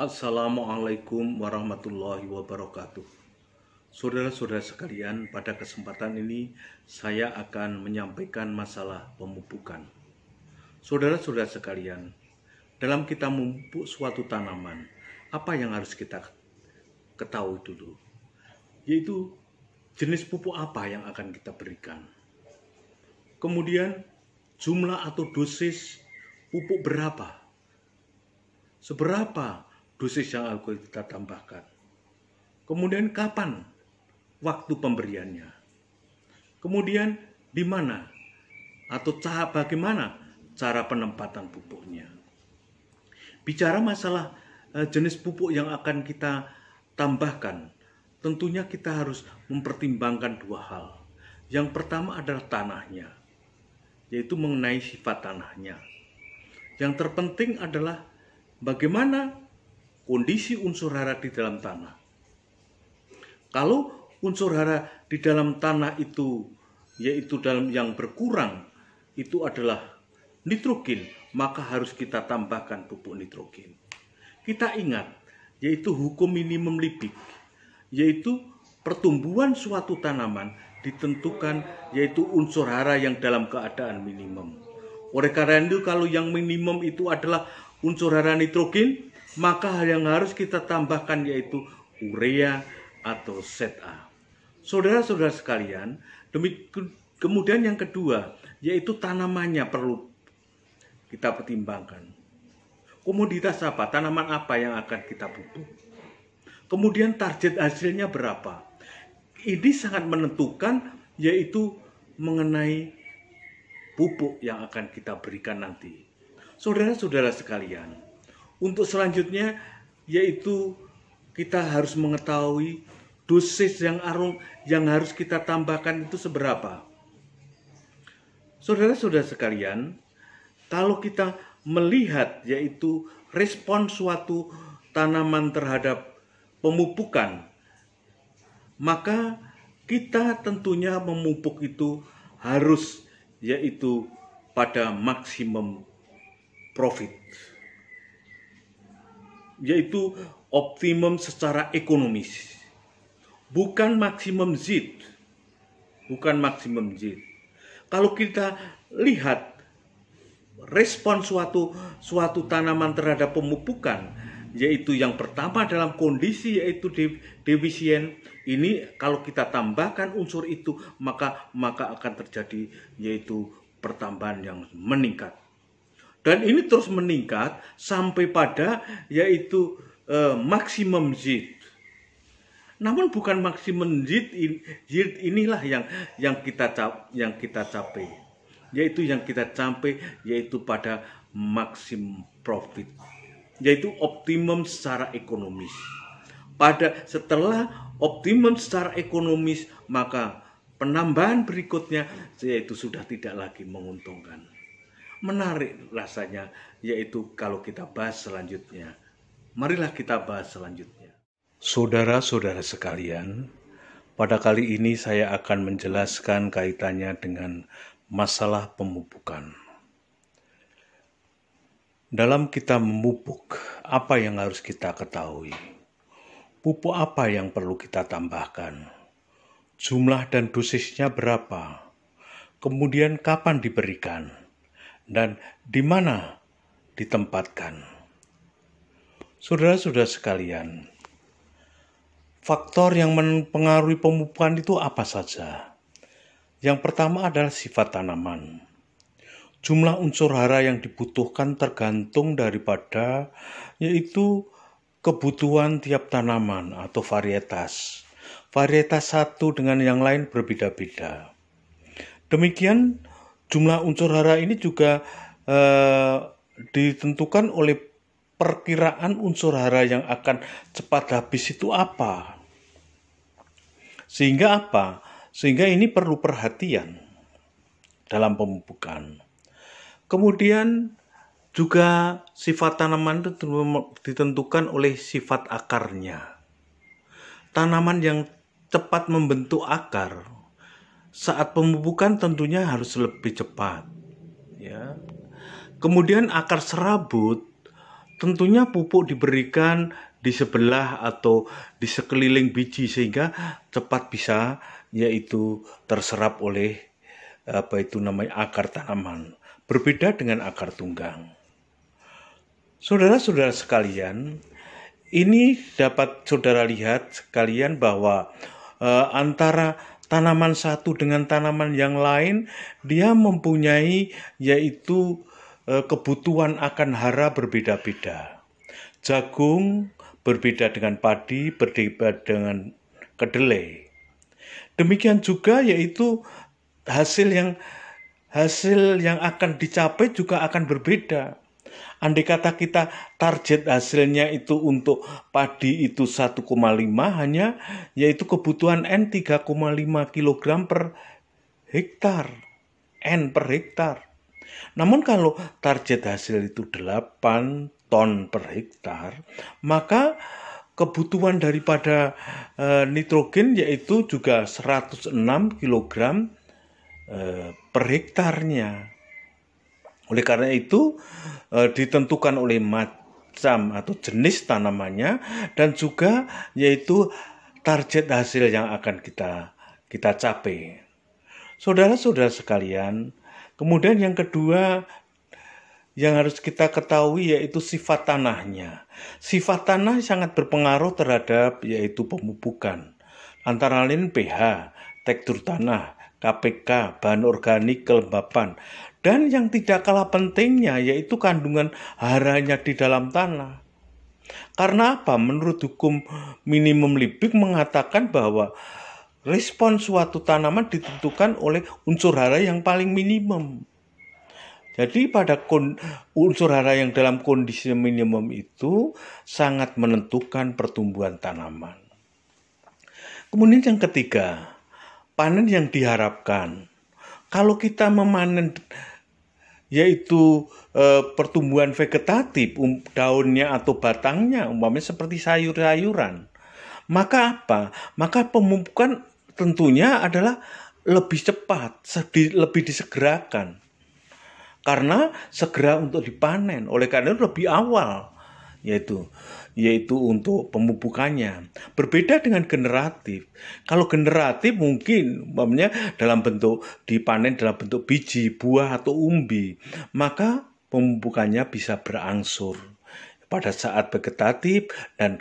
Assalamualaikum warahmatullahi wabarakatuh. Saudara-saudara sekalian, pada kesempatan ini saya akan menyampaikan masalah pemupukan. Saudara-saudara sekalian, dalam kita memupuk suatu tanaman, apa yang harus kita ketahui dulu? Yaitu jenis pupuk apa yang akan kita berikan. Kemudian jumlah atau dosis pupuk berapa? Seberapa dosis yang alkohol kita tambahkan. Kemudian kapan waktu pemberiannya. Kemudian di mana atau cara bagaimana cara penempatan pupuknya. Bicara masalah eh, jenis pupuk yang akan kita tambahkan, tentunya kita harus mempertimbangkan dua hal. Yang pertama adalah tanahnya, yaitu mengenai sifat tanahnya. Yang terpenting adalah bagaimana kondisi unsur hara di dalam tanah. Kalau unsur hara di dalam tanah itu yaitu dalam yang berkurang itu adalah nitrogen, maka harus kita tambahkan pupuk nitrogen. Kita ingat yaitu hukum minimum libik, yaitu pertumbuhan suatu tanaman ditentukan yaitu unsur hara yang dalam keadaan minimum. Oleh karena itu kalau yang minimum itu adalah unsur hara nitrogen, maka hal yang harus kita tambahkan yaitu urea atau ZA. Saudara-saudara sekalian, demi kemudian yang kedua yaitu tanamannya perlu kita pertimbangkan. Komoditas apa, tanaman apa yang akan kita butuh. Kemudian target hasilnya berapa. Ini sangat menentukan yaitu mengenai pupuk yang akan kita berikan nanti. Saudara-saudara sekalian, untuk selanjutnya yaitu kita harus mengetahui dosis yang arung yang harus kita tambahkan itu seberapa. Saudara-saudara sekalian, kalau kita melihat yaitu respon suatu tanaman terhadap pemupukan, maka kita tentunya memupuk itu harus yaitu pada maksimum profit yaitu optimum secara ekonomis. Bukan maksimum Z. Bukan maksimum Z. Kalau kita lihat respon suatu suatu tanaman terhadap pemupukan yaitu yang pertama dalam kondisi yaitu defisien ini kalau kita tambahkan unsur itu maka maka akan terjadi yaitu pertambahan yang meningkat dan ini terus meningkat sampai pada yaitu e, maksimum yield. Namun bukan maksimum yield, yield inilah yang yang kita cap, yang kita capai. Yaitu yang kita capai yaitu pada maksimum profit. Yaitu optimum secara ekonomis. Pada setelah optimum secara ekonomis maka penambahan berikutnya yaitu sudah tidak lagi menguntungkan menarik rasanya, yaitu kalau kita bahas selanjutnya. Marilah kita bahas selanjutnya. Saudara-saudara sekalian, pada kali ini saya akan menjelaskan kaitannya dengan masalah pemupukan. Dalam kita memupuk, apa yang harus kita ketahui? Pupuk apa yang perlu kita tambahkan? Jumlah dan dosisnya berapa? Kemudian kapan diberikan? dan di mana ditempatkan. Saudara-saudara sekalian, faktor yang mempengaruhi pemupukan itu apa saja? Yang pertama adalah sifat tanaman. Jumlah unsur hara yang dibutuhkan tergantung daripada yaitu kebutuhan tiap tanaman atau varietas. Varietas satu dengan yang lain berbeda-beda. Demikian jumlah unsur hara ini juga uh, ditentukan oleh perkiraan unsur hara yang akan cepat habis itu apa. Sehingga apa? Sehingga ini perlu perhatian dalam pemupukan. Kemudian juga sifat tanaman itu ditentukan oleh sifat akarnya. Tanaman yang cepat membentuk akar saat pemupukan tentunya harus lebih cepat. Ya. Kemudian akar serabut tentunya pupuk diberikan di sebelah atau di sekeliling biji sehingga cepat bisa yaitu terserap oleh apa itu namanya akar tanaman. Berbeda dengan akar tunggang. Saudara-saudara sekalian, ini dapat saudara lihat sekalian bahwa e, antara tanaman satu dengan tanaman yang lain dia mempunyai yaitu e, kebutuhan akan hara berbeda-beda. Jagung berbeda dengan padi, berbeda dengan kedelai. Demikian juga yaitu hasil yang hasil yang akan dicapai juga akan berbeda. Andai kata kita target hasilnya itu untuk padi itu 1,5 hanya yaitu kebutuhan N 3,5 kg per hektar. N per hektar. Namun kalau target hasil itu 8 ton per hektar, maka kebutuhan daripada e, nitrogen yaitu juga 106 kg e, per hektarnya. Oleh karena itu eh, ditentukan oleh macam atau jenis tanamannya dan juga yaitu target hasil yang akan kita kita capai. Saudara-saudara sekalian, kemudian yang kedua yang harus kita ketahui yaitu sifat tanahnya. Sifat tanah sangat berpengaruh terhadap yaitu pemupukan. Antara lain pH, tekstur tanah, KPK, bahan organik, kelembapan, dan yang tidak kalah pentingnya yaitu kandungan haranya di dalam tanah. Karena apa? Menurut hukum minimum libik mengatakan bahwa respon suatu tanaman ditentukan oleh unsur hara yang paling minimum. Jadi pada unsur hara yang dalam kondisi minimum itu sangat menentukan pertumbuhan tanaman. Kemudian yang ketiga, panen yang diharapkan. Kalau kita memanen yaitu e, pertumbuhan vegetatif um, daunnya atau batangnya umpamanya seperti sayur-sayuran maka apa maka pemupukan tentunya adalah lebih cepat lebih disegerakan karena segera untuk dipanen oleh karena itu lebih awal yaitu yaitu untuk pemupukannya. Berbeda dengan generatif. Kalau generatif mungkin umpamanya dalam bentuk dipanen dalam bentuk biji, buah atau umbi, maka pemupukannya bisa berangsur pada saat vegetatif dan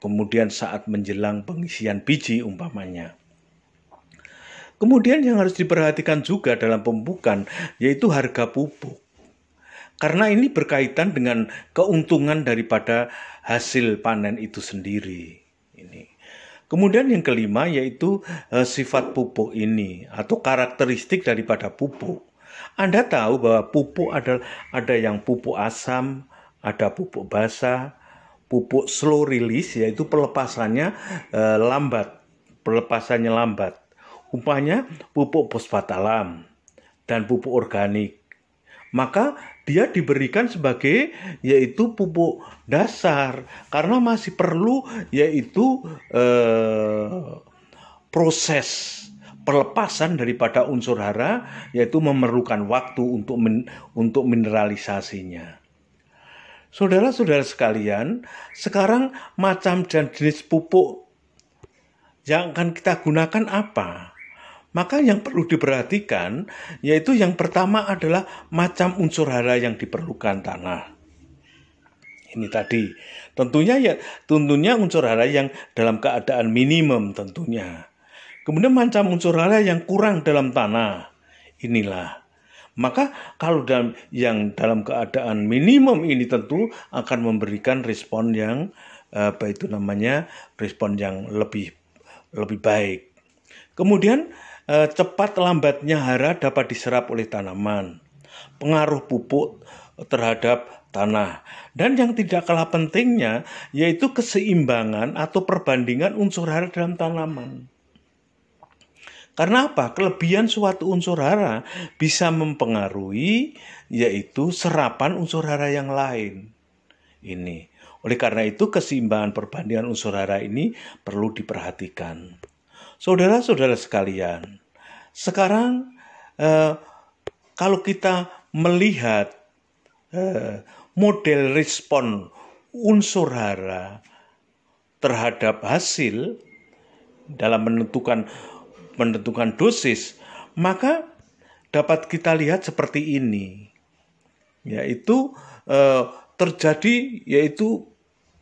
kemudian saat menjelang pengisian biji umpamanya. Kemudian yang harus diperhatikan juga dalam pemupukan yaitu harga pupuk. Karena ini berkaitan dengan keuntungan daripada hasil panen itu sendiri. Ini. Kemudian yang kelima yaitu e, sifat pupuk ini atau karakteristik daripada pupuk. Anda tahu bahwa pupuk ada ada yang pupuk asam, ada pupuk basah, pupuk slow release yaitu pelepasannya e, lambat, pelepasannya lambat. Umpamanya pupuk fosfat alam dan pupuk organik maka dia diberikan sebagai yaitu pupuk dasar karena masih perlu yaitu eh, proses pelepasan daripada unsur hara yaitu memerlukan waktu untuk men, untuk mineralisasinya. Saudara-saudara sekalian, sekarang macam dan jenis pupuk yang akan kita gunakan apa? Maka yang perlu diperhatikan yaitu yang pertama adalah macam unsur hara yang diperlukan tanah. Ini tadi. Tentunya ya tentunya unsur hara yang dalam keadaan minimum tentunya. Kemudian macam unsur hara yang kurang dalam tanah. Inilah. Maka kalau dalam, yang dalam keadaan minimum ini tentu akan memberikan respon yang eh, apa itu namanya respon yang lebih lebih baik. Kemudian Eh, cepat lambatnya hara dapat diserap oleh tanaman. Pengaruh pupuk terhadap tanah. Dan yang tidak kalah pentingnya yaitu keseimbangan atau perbandingan unsur hara dalam tanaman. Karena apa? Kelebihan suatu unsur hara bisa mempengaruhi yaitu serapan unsur hara yang lain. Ini. Oleh karena itu keseimbangan perbandingan unsur hara ini perlu diperhatikan. Saudara-saudara sekalian, sekarang eh, kalau kita melihat eh, model respon unsur hara terhadap hasil dalam menentukan menentukan dosis, maka dapat kita lihat seperti ini, yaitu eh, terjadi yaitu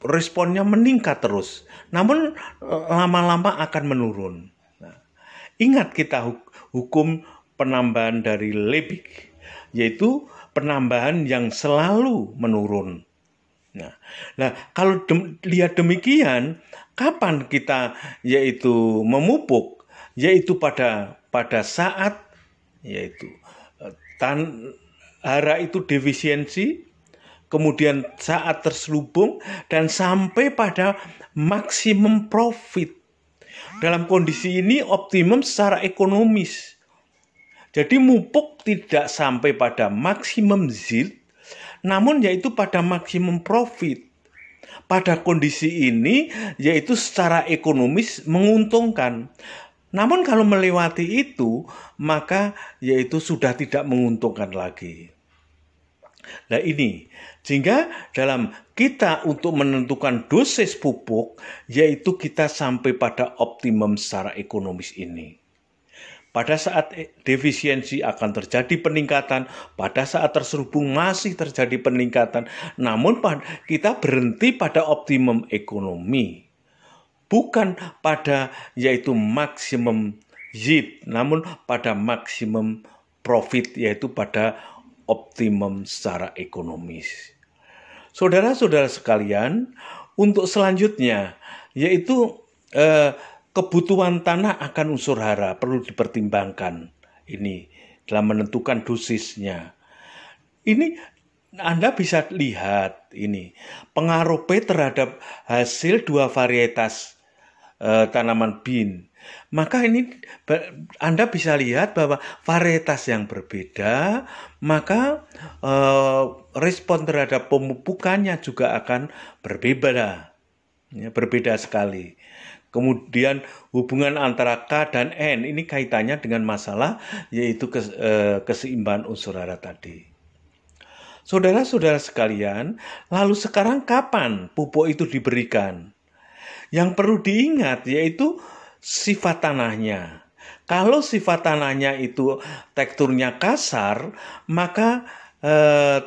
responnya meningkat terus. Namun eh, lama-lama akan menurun. Nah, ingat kita hukum penambahan dari lebih, yaitu penambahan yang selalu menurun. Nah, nah kalau dem lihat demikian, kapan kita yaitu memupuk, yaitu pada pada saat yaitu eh, tan hara itu defisiensi kemudian saat terselubung dan sampai pada maksimum profit. Dalam kondisi ini optimum secara ekonomis. Jadi mupuk tidak sampai pada maksimum zil, namun yaitu pada maksimum profit. Pada kondisi ini yaitu secara ekonomis menguntungkan. Namun kalau melewati itu, maka yaitu sudah tidak menguntungkan lagi. Nah ini, sehingga dalam kita untuk menentukan dosis pupuk, yaitu kita sampai pada optimum secara ekonomis ini. Pada saat e, defisiensi akan terjadi peningkatan, pada saat terserubung masih terjadi peningkatan, namun kita berhenti pada optimum ekonomi. Bukan pada yaitu maksimum yield, namun pada maksimum profit yaitu pada optimum secara ekonomis. Saudara-saudara sekalian, untuk selanjutnya yaitu eh, kebutuhan tanah akan unsur hara perlu dipertimbangkan ini dalam menentukan dosisnya. Ini anda bisa lihat ini pengaruh P terhadap hasil dua varietas Eh, tanaman bean. Maka ini Anda bisa lihat bahwa varietas yang berbeda, maka uh, respon terhadap pemupukannya juga akan berbeda. Ya, berbeda sekali. Kemudian hubungan antara K dan N ini kaitannya dengan masalah yaitu kes, e, keseimbangan unsur hara tadi. Saudara-saudara sekalian, lalu sekarang kapan pupuk itu diberikan? yang perlu diingat yaitu sifat tanahnya. Kalau sifat tanahnya itu teksturnya kasar, maka e,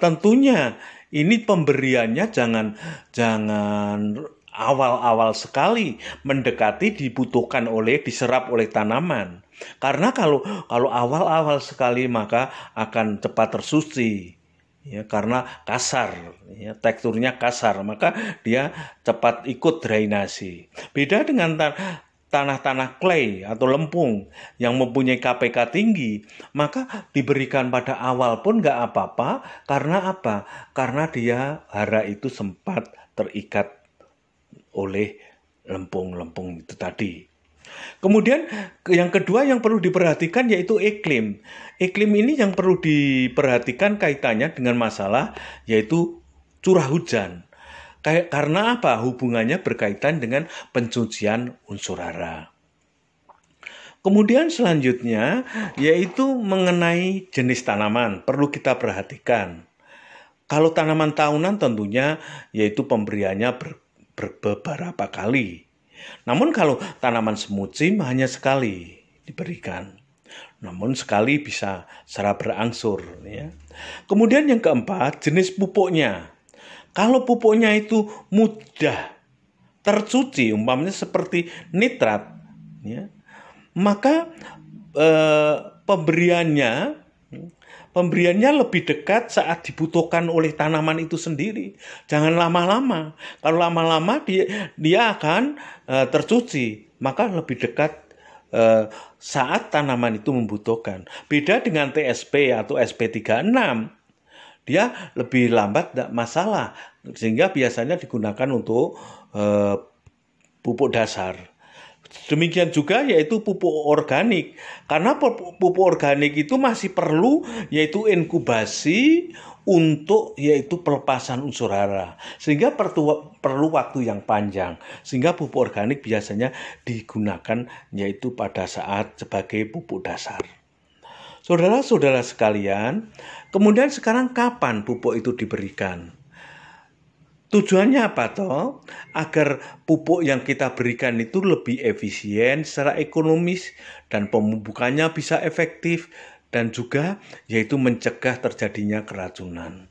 tentunya ini pemberiannya jangan jangan awal-awal sekali mendekati dibutuhkan oleh diserap oleh tanaman. Karena kalau kalau awal-awal sekali maka akan cepat tersusi ya karena kasar ya, teksturnya kasar maka dia cepat ikut drainasi beda dengan tanah-tanah clay atau lempung yang mempunyai KPK tinggi maka diberikan pada awal pun nggak apa-apa karena apa karena dia hara itu sempat terikat oleh lempung-lempung itu tadi Kemudian yang kedua yang perlu diperhatikan yaitu iklim. Iklim ini yang perlu diperhatikan kaitannya dengan masalah yaitu curah hujan. Kayak karena apa? Hubungannya berkaitan dengan pencucian unsur hara. Kemudian selanjutnya yaitu mengenai jenis tanaman perlu kita perhatikan. Kalau tanaman tahunan tentunya yaitu pemberiannya ber, ber, beberapa kali. Namun kalau tanaman semusim hanya sekali diberikan. Namun sekali bisa secara berangsur. Ya. Kemudian yang keempat, jenis pupuknya. Kalau pupuknya itu mudah tercuci, umpamanya seperti nitrat, ya, maka eh, pemberiannya Pemberiannya lebih dekat saat dibutuhkan oleh tanaman itu sendiri. Jangan lama-lama. Kalau lama-lama dia dia akan uh, tercuci, maka lebih dekat uh, saat tanaman itu membutuhkan. Beda dengan TSP atau SP36. Dia lebih lambat tidak masalah sehingga biasanya digunakan untuk uh, pupuk dasar. Demikian juga yaitu pupuk organik. Karena pupuk organik itu masih perlu yaitu inkubasi untuk yaitu pelepasan unsur hara. Sehingga perlu waktu yang panjang. Sehingga pupuk organik biasanya digunakan yaitu pada saat sebagai pupuk dasar. Saudara-saudara sekalian, kemudian sekarang kapan pupuk itu diberikan? Tujuannya apa toh? Agar pupuk yang kita berikan itu lebih efisien secara ekonomis dan pemupukannya bisa efektif dan juga yaitu mencegah terjadinya keracunan.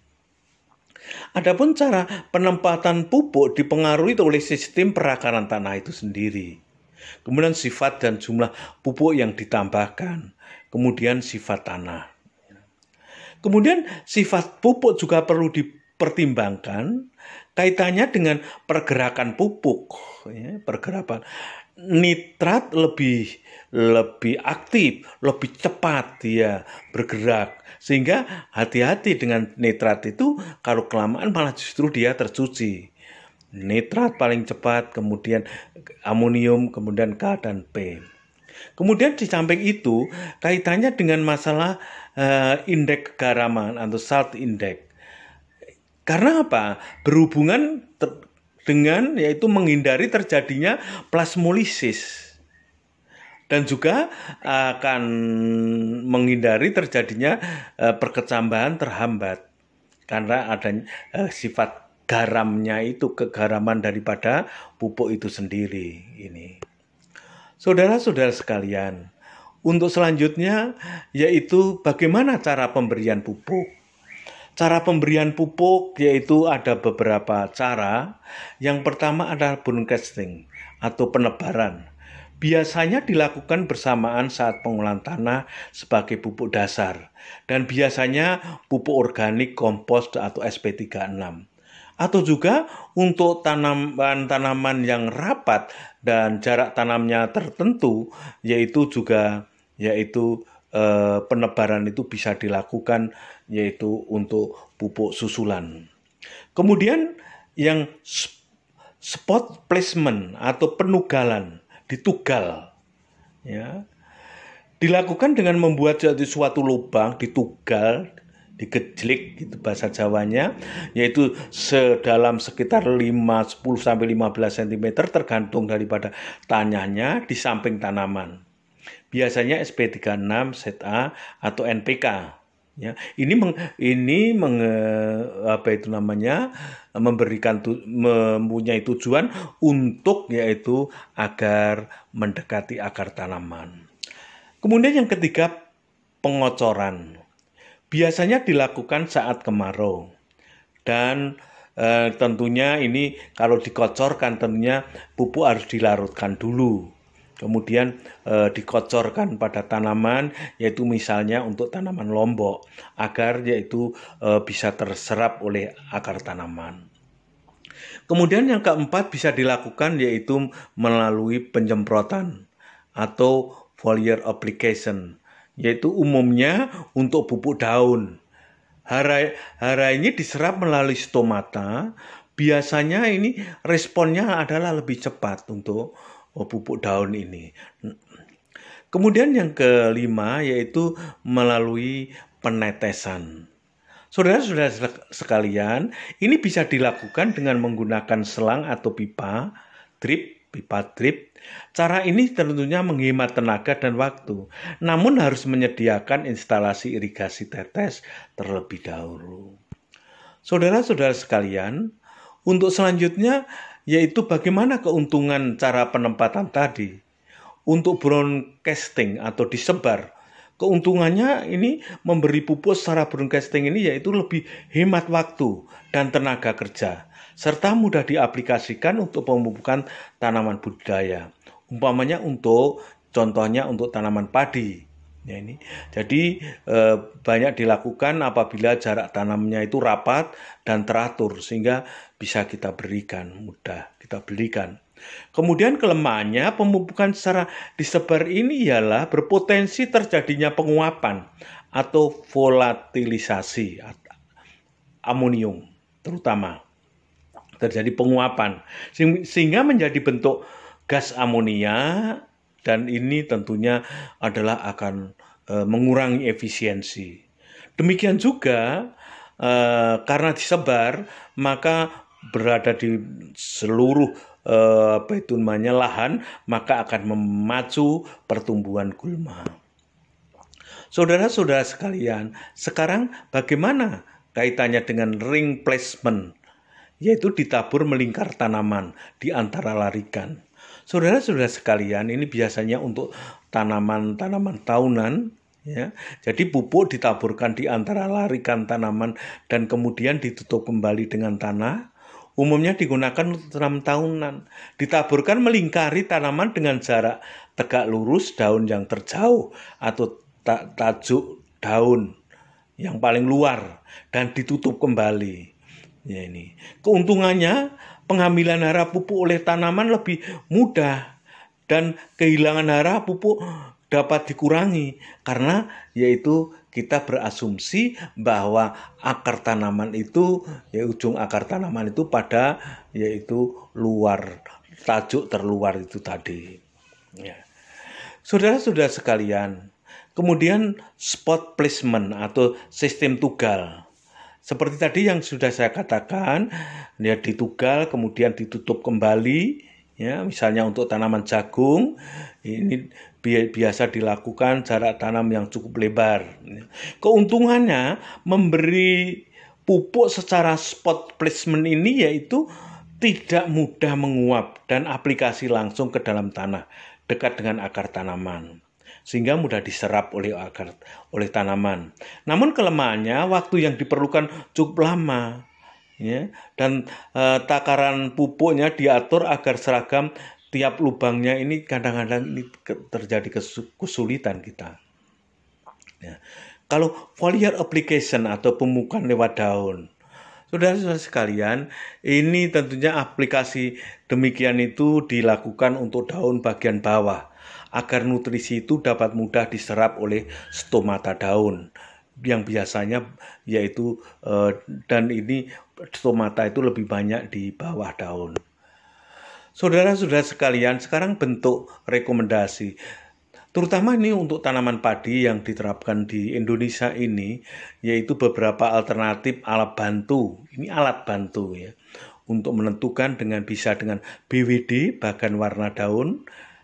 Adapun cara penempatan pupuk dipengaruhi oleh sistem perakaran tanah itu sendiri. Kemudian sifat dan jumlah pupuk yang ditambahkan, kemudian sifat tanah. Kemudian sifat pupuk juga perlu di pertimbangkan kaitannya dengan pergerakan pupuk ya, pergerakan nitrat lebih lebih aktif, lebih cepat dia bergerak. Sehingga hati-hati dengan nitrat itu kalau kelamaan malah justru dia tercuci. Nitrat paling cepat, kemudian amonium, kemudian K dan P. Kemudian di samping itu kaitannya dengan masalah uh, indeks kegaraman atau salt index. Karena apa? Berhubungan dengan yaitu menghindari terjadinya plasmolisis dan juga akan menghindari terjadinya eh, perkecambahan terhambat karena adanya eh, sifat garamnya itu kegaraman daripada pupuk itu sendiri ini. Saudara-saudara sekalian, untuk selanjutnya yaitu bagaimana cara pemberian pupuk. Cara pemberian pupuk yaitu ada beberapa cara. Yang pertama adalah broadcasting atau penebaran. Biasanya dilakukan bersamaan saat pengolahan tanah sebagai pupuk dasar dan biasanya pupuk organik kompos atau SP36 atau juga untuk tanaman-tanaman yang rapat dan jarak tanamnya tertentu yaitu juga yaitu Eh, penebaran itu bisa dilakukan yaitu untuk pupuk susulan. Kemudian yang spot placement atau penugalan ditugal ya dilakukan dengan membuat suatu lubang ditugal digejlik gitu bahasa Jawanya yaitu sedalam sekitar 5 10 sampai 15 cm tergantung daripada tanahnya di samping tanaman biasanya SP36 ZA atau NPK ya ini meng, ini meng, apa itu namanya memberikan tu, mempunyai tujuan untuk yaitu agar mendekati akar tanaman kemudian yang ketiga pengocoran biasanya dilakukan saat kemarau dan e, tentunya ini kalau dikocorkan tentunya pupuk harus dilarutkan dulu kemudian e, dikocorkan pada tanaman yaitu misalnya untuk tanaman lombok agar yaitu e, bisa terserap oleh akar tanaman. Kemudian yang keempat bisa dilakukan yaitu melalui penyemprotan atau foliar application yaitu umumnya untuk pupuk daun. Hara, hara ini diserap melalui stomata. Biasanya ini responnya adalah lebih cepat untuk oh, pupuk daun ini. Kemudian yang kelima yaitu melalui penetesan. Saudara-saudara sekalian, ini bisa dilakukan dengan menggunakan selang atau pipa, drip, pipa drip. Cara ini tentunya menghemat tenaga dan waktu, namun harus menyediakan instalasi irigasi tetes terlebih dahulu. Saudara-saudara sekalian, untuk selanjutnya yaitu bagaimana keuntungan cara penempatan tadi untuk broadcasting atau disebar. Keuntungannya ini memberi pupuk secara broadcasting ini yaitu lebih hemat waktu dan tenaga kerja serta mudah diaplikasikan untuk pemupukan tanaman budidaya. Umpamanya untuk contohnya untuk tanaman padi ya ini. Jadi e, banyak dilakukan apabila jarak tanamnya itu rapat dan teratur sehingga bisa kita berikan mudah kita berikan. Kemudian kelemahannya pemupukan secara disebar ini ialah berpotensi terjadinya penguapan atau volatilisasi amonium terutama terjadi penguapan sehingga menjadi bentuk gas amonia dan ini tentunya adalah akan uh, mengurangi efisiensi. Demikian juga uh, karena disebar maka berada di seluruh eh, apa itu namanya lahan maka akan memacu pertumbuhan gulma. Saudara-saudara sekalian, sekarang bagaimana kaitannya dengan ring placement yaitu ditabur melingkar tanaman di antara larikan. Saudara-saudara sekalian, ini biasanya untuk tanaman-tanaman tahunan ya. Jadi pupuk ditaburkan di antara larikan tanaman dan kemudian ditutup kembali dengan tanah. Umumnya digunakan untuk tanaman tahunan. Ditaburkan melingkari tanaman dengan jarak tegak lurus daun yang terjauh atau tajuk daun yang paling luar dan ditutup kembali. Ya ini. Keuntungannya pengambilan hara pupuk oleh tanaman lebih mudah dan kehilangan hara pupuk dapat dikurangi karena yaitu kita berasumsi bahwa akar tanaman itu ya ujung akar tanaman itu pada yaitu luar tajuk terluar itu tadi ya. Saudara-saudara sekalian, kemudian spot placement atau sistem tugal. Seperti tadi yang sudah saya katakan, ya ditugal kemudian ditutup kembali ya misalnya untuk tanaman jagung ini biasa dilakukan jarak tanam yang cukup lebar ya. keuntungannya memberi pupuk secara spot placement ini yaitu tidak mudah menguap dan aplikasi langsung ke dalam tanah dekat dengan akar tanaman sehingga mudah diserap oleh akar oleh tanaman. Namun kelemahannya waktu yang diperlukan cukup lama ya dan e, takaran pupuknya diatur agar seragam tiap lubangnya ini kadang-kadang ini terjadi kesulitan kita. Ya. Kalau foliar application atau pemukaan lewat daun, sudah saudara sekalian, ini tentunya aplikasi demikian itu dilakukan untuk daun bagian bawah agar nutrisi itu dapat mudah diserap oleh stomata daun yang biasanya yaitu eh, dan ini stomata itu lebih banyak di bawah daun. Saudara-saudara sekalian, sekarang bentuk rekomendasi terutama ini untuk tanaman padi yang diterapkan di Indonesia ini yaitu beberapa alternatif alat bantu. Ini alat bantu ya untuk menentukan dengan bisa dengan BWD bahkan warna daun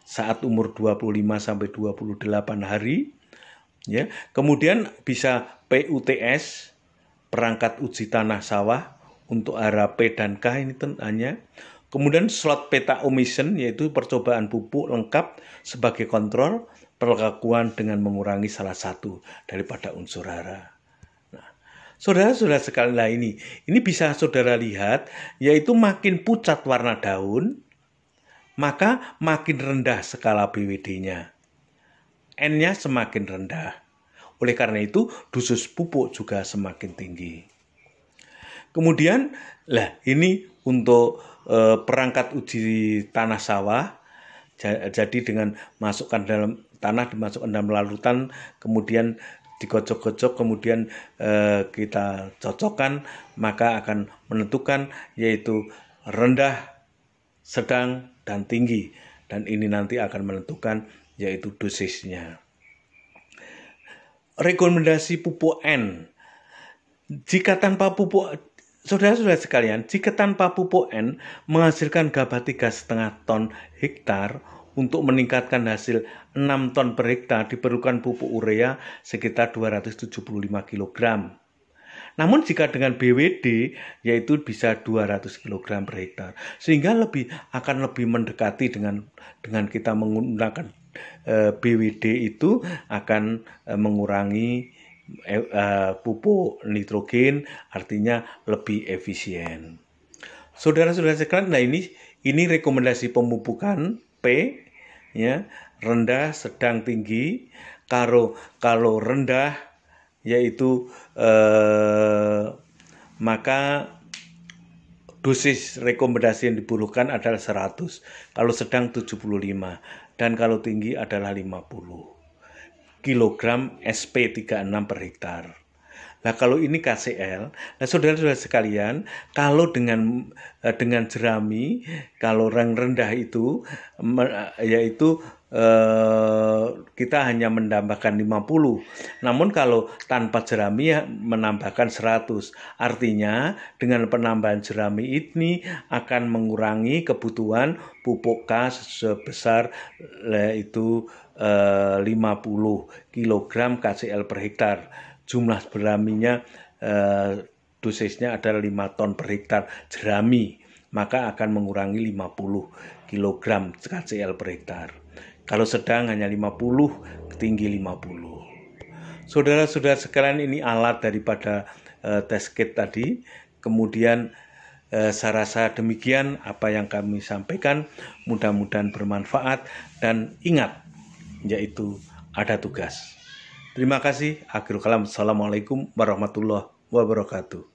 saat umur 25 sampai 28 hari ya. Kemudian bisa PUTS perangkat uji tanah sawah untuk arah P dan K ini tentunya. Kemudian slot peta omission yaitu percobaan pupuk lengkap sebagai kontrol perlakuan dengan mengurangi salah satu daripada unsur hara. Nah, saudara-saudara sekalian ini, ini bisa saudara lihat yaitu makin pucat warna daun, maka makin rendah skala BWD-nya. N-nya semakin rendah. Oleh karena itu, dosis pupuk juga semakin tinggi. Kemudian, lah ini untuk e, perangkat uji tanah sawah. Jadi dengan masukkan dalam tanah dimasukkan dalam larutan, kemudian digocok-gocok, kemudian e, kita cocokkan, maka akan menentukan yaitu rendah, sedang, dan tinggi dan ini nanti akan menentukan yaitu dosisnya. Rekomendasi pupuk N. Jika tanpa pupuk Saudara-saudara sekalian, jika tanpa pupuk N menghasilkan gabah tiga setengah ton hektar untuk meningkatkan hasil 6 ton per hektar diperlukan pupuk urea sekitar 275 kg. Namun jika dengan BWD yaitu bisa 200 kg per hektar sehingga lebih akan lebih mendekati dengan dengan kita menggunakan e, eh, BWD itu akan e, mengurangi e, e, pupuk nitrogen artinya lebih efisien. Saudara-saudara sekalian, nah ini ini rekomendasi pemupukan P ya rendah, sedang, tinggi. Kalau kalau rendah yaitu eh, maka dosis rekomendasi yang dibutuhkan adalah 100, kalau sedang 75 dan kalau tinggi adalah 50 kg SP36 per hektar. Nah, kalau ini KCL, nah saudara-saudara sekalian, kalau dengan eh, dengan jerami, kalau rang rendah itu eh, yaitu Eh, kita hanya menambahkan 50. Namun kalau tanpa jerami ya menambahkan 100. Artinya dengan penambahan jerami ini akan mengurangi kebutuhan pupuk K sebesar yaitu 50 kg KCL per hektar. Jumlah jeraminya eh, dosisnya ada 5 ton per hektar jerami maka akan mengurangi 50 kg KCL per hektar. Kalau sedang hanya 50, tinggi 50. Saudara-saudara sekalian ini alat daripada uh, eh, tes kit tadi. Kemudian uh, saya rasa demikian apa yang kami sampaikan. Mudah-mudahan bermanfaat dan ingat yaitu ada tugas. Terima kasih. Akhirul kalam. Assalamualaikum warahmatullahi wabarakatuh.